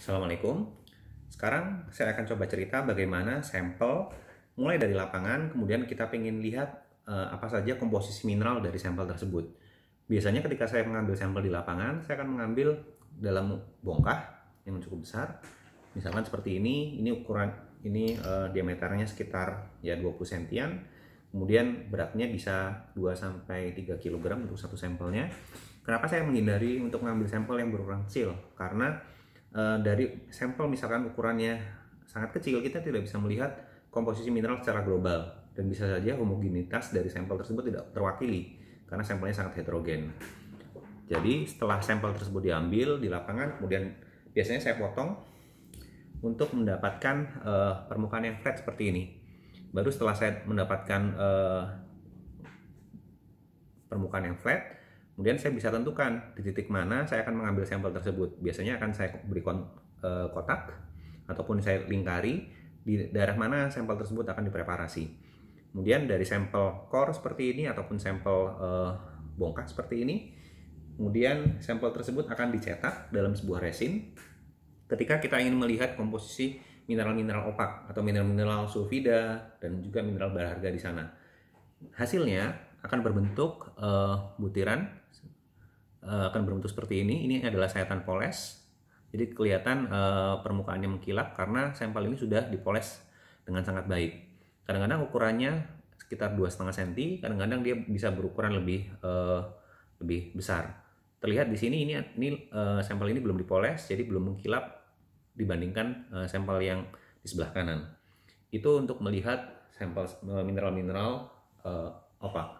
Assalamualaikum. Sekarang saya akan coba cerita bagaimana sampel mulai dari lapangan, kemudian kita ingin lihat uh, apa saja komposisi mineral dari sampel tersebut. Biasanya ketika saya mengambil sampel di lapangan, saya akan mengambil dalam bongkah yang cukup besar. Misalkan seperti ini, ini ukuran ini uh, diameternya sekitar ya 20 cm. Kemudian beratnya bisa 2 sampai 3 kg untuk satu sampelnya. Kenapa saya menghindari untuk mengambil sampel yang berukuran kecil? Karena Eh, dari sampel misalkan ukurannya sangat kecil kita tidak bisa melihat komposisi mineral secara global dan bisa saja homogenitas dari sampel tersebut tidak terwakili karena sampelnya sangat heterogen. Jadi setelah sampel tersebut diambil di lapangan kemudian biasanya saya potong untuk mendapatkan uh, permukaan yang flat seperti ini. Baru setelah saya mendapatkan uh, permukaan yang flat, Kemudian saya bisa tentukan di titik mana saya akan mengambil sampel tersebut. Biasanya akan saya beri eh, kotak ataupun saya lingkari di daerah mana sampel tersebut akan dipreparasi. Kemudian dari sampel core seperti ini ataupun sampel eh, bongkah seperti ini, kemudian sampel tersebut akan dicetak dalam sebuah resin. Ketika kita ingin melihat komposisi mineral-mineral opak atau mineral-mineral sulfida dan juga mineral berharga di sana. Hasilnya akan berbentuk uh, butiran uh, akan berbentuk seperti ini. Ini adalah sayatan poles. Jadi kelihatan uh, permukaannya mengkilap karena sampel ini sudah dipoles dengan sangat baik. Kadang-kadang ukurannya sekitar 2,5 cm, kadang-kadang dia bisa berukuran lebih uh, lebih besar. Terlihat di sini ini ini uh, sampel ini belum dipoles, jadi belum mengkilap dibandingkan uh, sampel yang di sebelah kanan. Itu untuk melihat sampel mineral-mineral uh, opak.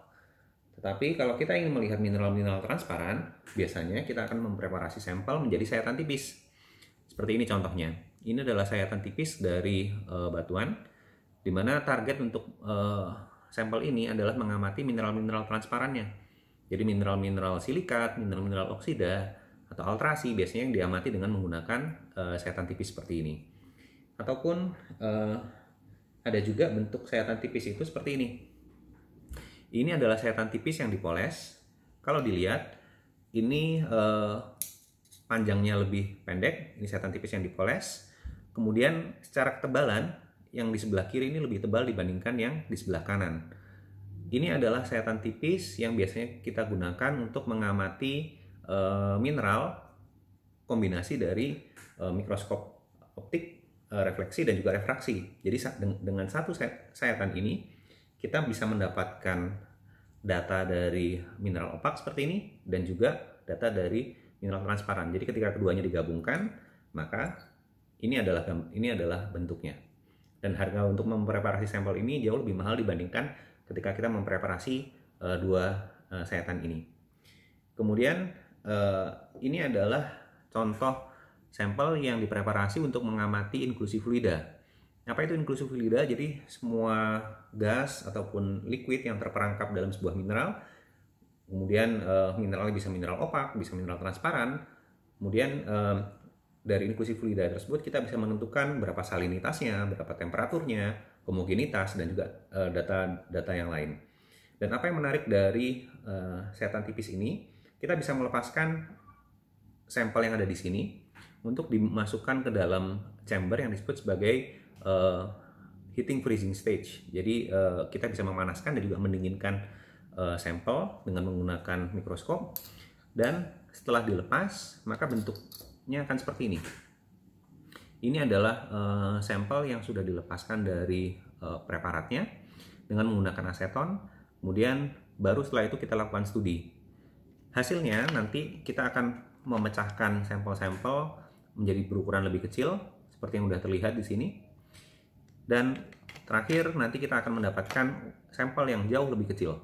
Tetapi kalau kita ingin melihat mineral-mineral transparan, biasanya kita akan mempreparasi sampel menjadi sayatan tipis. Seperti ini contohnya. Ini adalah sayatan tipis dari e, batuan, di mana target untuk e, sampel ini adalah mengamati mineral-mineral transparannya. Jadi mineral-mineral silikat, mineral-mineral oksida, atau alterasi biasanya yang diamati dengan menggunakan e, sayatan tipis seperti ini. Ataupun e, ada juga bentuk sayatan tipis itu seperti ini ini adalah sayatan tipis yang dipoles. Kalau dilihat, ini eh, panjangnya lebih pendek, ini sayatan tipis yang dipoles. Kemudian secara ketebalan, yang di sebelah kiri ini lebih tebal dibandingkan yang di sebelah kanan. Ini adalah sayatan tipis yang biasanya kita gunakan untuk mengamati eh, mineral kombinasi dari eh, mikroskop optik, eh, refleksi, dan juga refraksi. Jadi dengan satu sayatan ini, kita bisa mendapatkan data dari mineral opak seperti ini dan juga data dari mineral transparan. Jadi ketika keduanya digabungkan, maka ini adalah ini adalah bentuknya. Dan harga untuk mempreparasi sampel ini jauh lebih mahal dibandingkan ketika kita mempreparasi uh, dua uh, sayatan ini. Kemudian uh, ini adalah contoh sampel yang dipreparasi untuk mengamati inklusi fluida. Apa itu inklusifilida? Jadi semua gas ataupun liquid yang terperangkap dalam sebuah mineral, kemudian uh, mineralnya bisa mineral opak, bisa mineral transparan, kemudian uh, dari inklusifilida tersebut kita bisa menentukan berapa salinitasnya, berapa temperaturnya, homogenitas, dan juga data-data eh, uh, yang lain. Dan apa yang menarik dari uh, setan tipis ini, kita bisa melepaskan sampel yang ada di sini untuk dimasukkan ke dalam chamber yang disebut sebagai uh, eh, heating freezing stage. Jadi uh, kita bisa memanaskan dan juga mendinginkan uh, sampel dengan menggunakan mikroskop. Dan setelah dilepas, maka bentuknya akan seperti ini. Ini adalah uh, sampel yang sudah dilepaskan dari uh, preparatnya dengan menggunakan aseton. Kemudian baru setelah itu kita lakukan studi. Hasilnya nanti kita akan memecahkan sampel-sampel menjadi berukuran lebih kecil seperti yang sudah terlihat di sini dan terakhir nanti kita akan mendapatkan sampel yang jauh lebih kecil.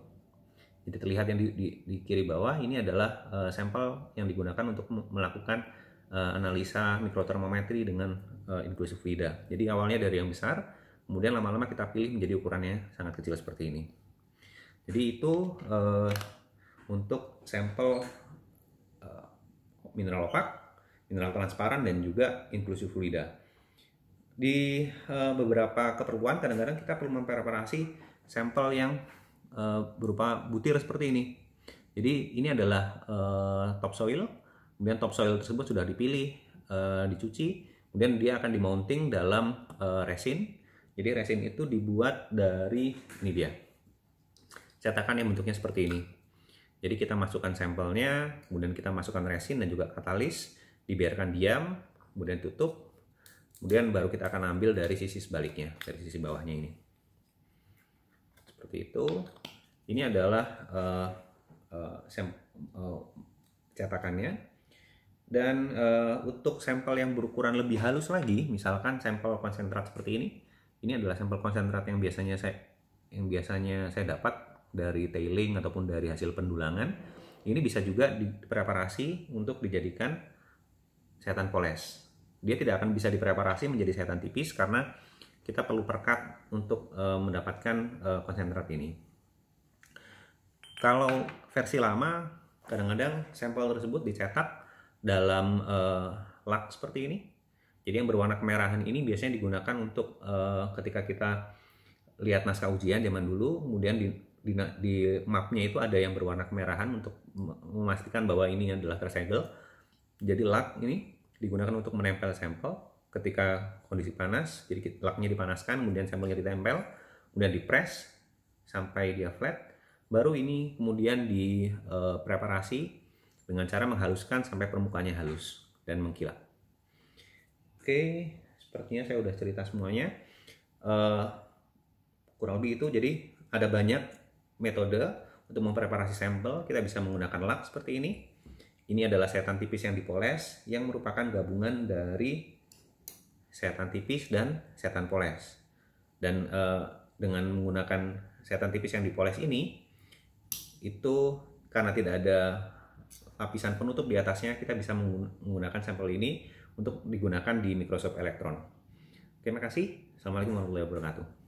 Jadi terlihat yang di, di, di kiri bawah ini adalah uh, sampel yang digunakan untuk melakukan uh, analisa mikrotermometri dengan uh, inklusif vida. Jadi awalnya dari yang besar, kemudian lama-lama kita pilih menjadi ukurannya sangat kecil seperti ini. Jadi itu uh, untuk sampel uh, mineral opak, mineral transparan dan juga inklusif fluida di uh, beberapa keperluan kadang-kadang kita perlu mempreparasi sampel yang uh, berupa butir seperti ini. Jadi ini adalah uh, topsoil, kemudian topsoil tersebut sudah dipilih, uh, dicuci, kemudian dia akan dimounting dalam uh, resin. Jadi resin itu dibuat dari ini dia. Cetakan yang bentuknya seperti ini. Jadi kita masukkan sampelnya, kemudian kita masukkan resin dan juga katalis, dibiarkan diam, kemudian tutup, Kemudian baru kita akan ambil dari sisi sebaliknya, dari sisi bawahnya ini. Seperti itu. Ini adalah uh, uh, uh, cetakannya. Dan uh, untuk sampel yang berukuran lebih halus lagi, misalkan sampel konsentrat seperti ini, ini adalah sampel konsentrat yang biasanya saya yang biasanya saya dapat dari tailing ataupun dari hasil pendulangan. Ini bisa juga dipreparasi untuk dijadikan setan poles dia tidak akan bisa dipreparasi menjadi setan tipis karena kita perlu perkat untuk e, mendapatkan e, konsentrat ini. Kalau versi lama, kadang-kadang sampel tersebut dicetak dalam e, lak seperti ini. Jadi yang berwarna kemerahan ini biasanya digunakan untuk e, ketika kita lihat naskah ujian zaman dulu, kemudian di, di, di mapnya itu ada yang berwarna kemerahan untuk memastikan bahwa ini adalah tersegel. Jadi lak ini digunakan untuk menempel sampel ketika kondisi panas. Jadi laknya dipanaskan, kemudian sampelnya ditempel, kemudian dipres sampai dia flat. Baru ini kemudian dipreparasi preparasi dengan cara menghaluskan sampai permukaannya halus dan mengkilat Oke, sepertinya saya udah cerita semuanya. Eh, kurang lebih itu jadi ada banyak metode untuk mempreparasi sampel. Kita bisa menggunakan lak seperti ini ini adalah setan tipis yang dipoles yang merupakan gabungan dari setan tipis dan setan poles. Dan eh, dengan menggunakan setan tipis yang dipoles ini, itu karena tidak ada lapisan penutup di atasnya, kita bisa menggunakan sampel ini untuk digunakan di mikroskop elektron. Terima kasih. Assalamualaikum warahmatullahi wabarakatuh.